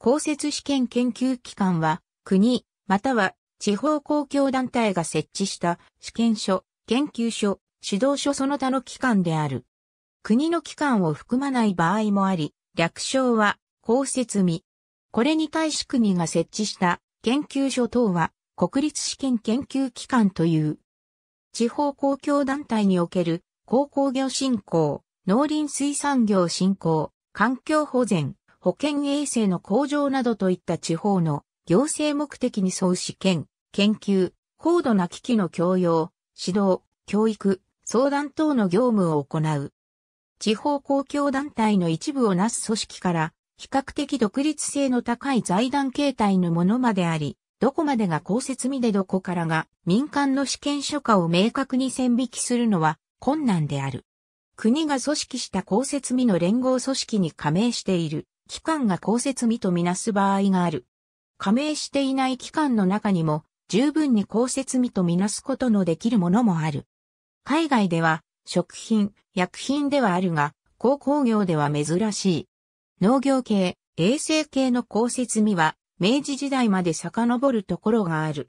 公設試験研究機関は、国、または地方公共団体が設置した試験所、研究所、指導所その他の機関である。国の機関を含まない場合もあり、略称は公設未。これに対し国が設置した研究所等は国立試験研究機関という。地方公共団体における鉱工業振興、農林水産業振興、環境保全、保健衛生の向上などといった地方の行政目的に沿う試験、研究、高度な機器の共用、指導、教育、相談等の業務を行う。地方公共団体の一部をなす組織から、比較的独立性の高い財団形態のものまであり、どこまでが公設未でどこからが民間の試験書かを明確に線引きするのは困難である。国が組織した公設未の連合組織に加盟している機関が公設未とみなす場合がある。加盟していない機関の中にも、十分に公設未とみなすことのできるものもある。海外では、食品、薬品ではあるが、鉱工業では珍しい。農業系、衛生系の公設未は、明治時代まで遡るところがある。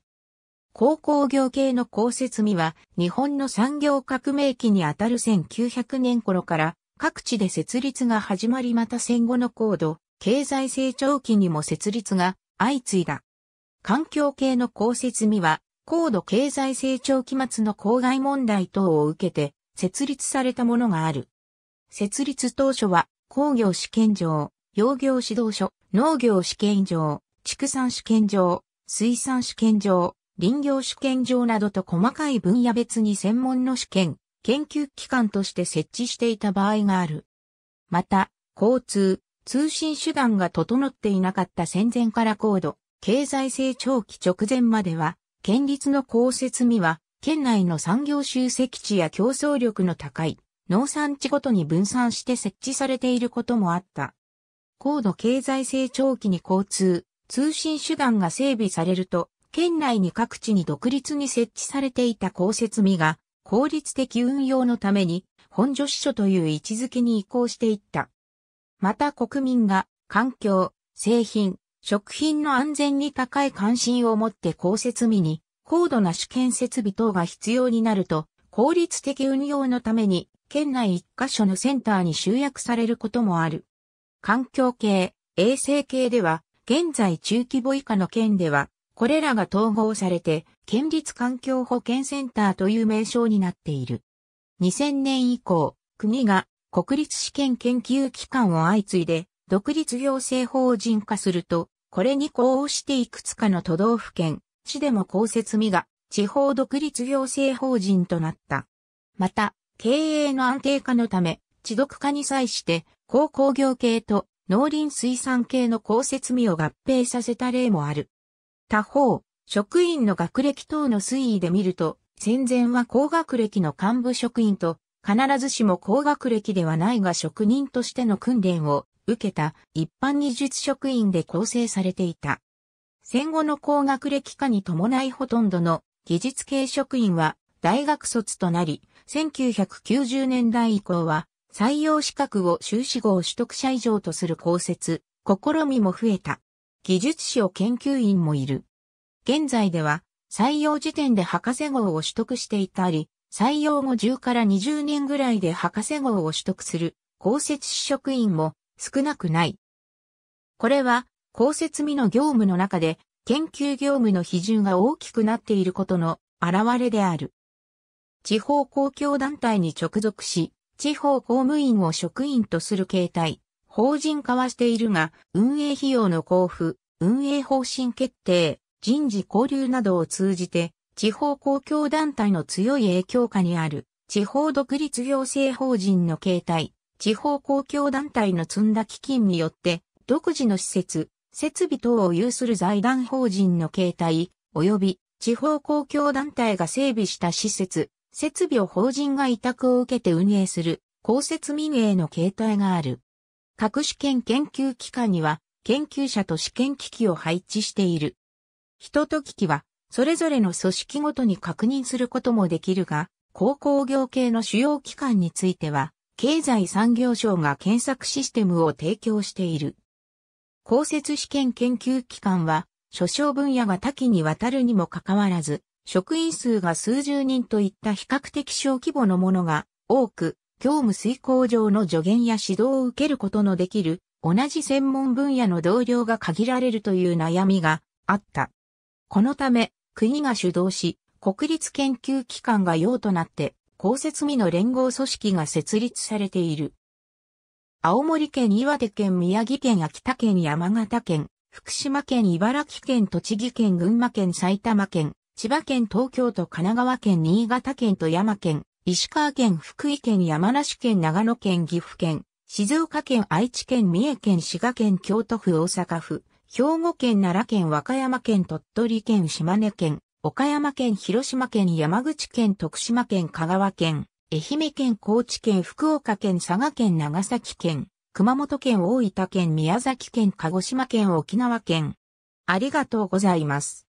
鉱工業系の公設未は、日本の産業革命期にあたる1900年頃から、各地で設立が始まりまた戦後の高度、経済成長期にも設立が相次いだ。環境系の公設には、高度経済成長期末の公害問題等を受けて設立されたものがある。設立当初は工業試験場、養業指導所、農業試験場、畜産試験場、水産試験場、林業試験場などと細かい分野別に専門の試験、研究機関として設置していた場合がある。また、交通、通信手段が整っていなかった戦前から高度、経済成長期直前までは、県立の公設未は、県内の産業集積地や競争力の高い農産地ごとに分散して設置されていることもあった。高度経済成長期に交通、通信手段が整備されると、県内に各地に独立に設置されていた公設未が、効率的運用のために、本助司書という位置づけに移行していった。また国民が、環境、製品、食品の安全に高い関心を持って公設民に、高度な主権設備等が必要になると、効率的運用のために、県内一箇所のセンターに集約されることもある。環境系、衛生系では、現在中規模以下の県では、これらが統合されて、県立環境保健センターという名称になっている。2000年以降、国が国立試験研究機関を相次いで独立行政法人化すると、これに呼応していくつかの都道府県、市でも公設未が地方独立行政法人となった。また、経営の安定化のため、地続化に際して、高工業系と農林水産系の公設未を合併させた例もある。他方、職員の学歴等の推移で見ると、戦前は高学歴の幹部職員と、必ずしも高学歴ではないが職人としての訓練を受けた一般技術職員で構成されていた。戦後の高学歴化に伴いほとんどの技術系職員は大学卒となり、1990年代以降は採用資格を修士号取得者以上とする公設、試みも増えた。技術士を研究員もいる。現在では、採用時点で博士号を取得していたり、採用後10から20年ぐらいで博士号を取得する公設士職員も少なくない。これは公設未の業務の中で研究業務の比重が大きくなっていることの表れである。地方公共団体に直属し、地方公務員を職員とする形態、法人化はしているが、運営費用の交付、運営方針決定、人事交流などを通じて、地方公共団体の強い影響下にある、地方独立行政法人の形態、地方公共団体の積んだ基金によって、独自の施設、設備等を有する財団法人の形態、及び地方公共団体が整備した施設、設備を法人が委託を受けて運営する、公設民営の形態がある。各試験研究機関には研究者と試験機器を配置している。人と機器はそれぞれの組織ごとに確認することもできるが、高工業系の主要機関については、経済産業省が検索システムを提供している。公設試験研究機関は、所掌分野が多岐にわたるにもかかわらず、職員数が数十人といった比較的小規模のものが多く、業務遂行上の助言や指導を受けることのできる、同じ専門分野の同僚が限られるという悩みがあった。このため、国が主導し、国立研究機関が用となって、公設未の連合組織が設立されている。青森県、岩手県、宮城県、秋田県、山形県、福島県、茨城県、栃木県、群馬県、埼玉県、千葉県、東京都、神奈川県、新潟県、富山県、石川県、福井県、山梨県、長野県、岐阜県、静岡県、愛知県、三重県、滋賀県、京都府、大阪府、兵庫県、奈良県、和歌山県、鳥取県、島根県、岡山県、広島県、山口県、徳島県、香川県、愛媛県、高知県、福岡県、佐賀県、長崎県、熊本県、大分県、宮崎県、鹿児島県、沖縄県。ありがとうございます。